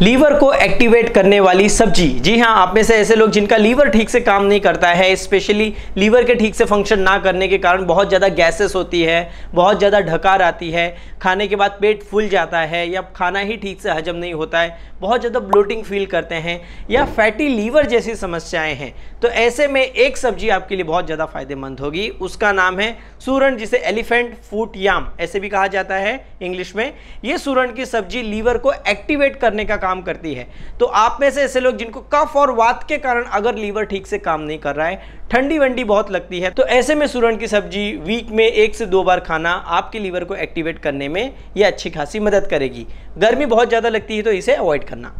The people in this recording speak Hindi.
लीवर को एक्टिवेट करने वाली सब्जी जी हाँ आप में से ऐसे लोग जिनका लीवर ठीक से काम नहीं करता है स्पेशली लीवर के ठीक से फंक्शन ना करने के कारण बहुत ज़्यादा गैसेस होती है बहुत ज़्यादा ढकार आती है खाने के बाद पेट फूल जाता है या खाना ही ठीक से हजम नहीं होता है बहुत ज़्यादा ब्लोटिंग फील करते हैं या फैटी लीवर जैसी समस्याएँ हैं तो ऐसे में एक सब्जी आपके लिए बहुत ज़्यादा फायदेमंद होगी उसका नाम है सूरन जिसे एलिफेंट फूट याम ऐसे भी कहा जाता है इंग्लिश में ये सूरन की सब्जी लीवर को एक्टिवेट करने का काम करती है तो आप में से ऐसे लोग जिनको कफ और वात के कारण अगर लीवर ठीक से काम नहीं कर रहा है ठंडी वंडी बहुत लगती है तो ऐसे में सूरण की सब्जी वीक में एक से दो बार खाना आपके लीवर को एक्टिवेट करने में ये अच्छी खासी मदद करेगी गर्मी बहुत ज़्यादा लगती है तो इसे अवॉइड करना